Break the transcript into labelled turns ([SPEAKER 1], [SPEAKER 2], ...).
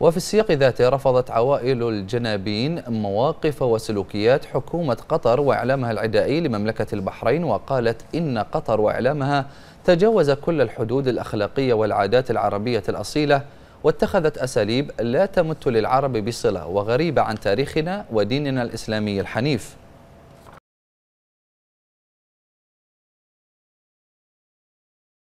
[SPEAKER 1] وفي
[SPEAKER 2] السياق ذاته رفضت عوائل الجنابين مواقف وسلوكيات حكومة قطر وإعلامها العدائي لمملكة البحرين وقالت إن قطر وإعلامها تجاوز كل الحدود الأخلاقية والعادات العربية الأصيلة واتخذت أساليب لا تمت للعرب بصلة وغريبة عن تاريخنا وديننا الإسلامي الحنيف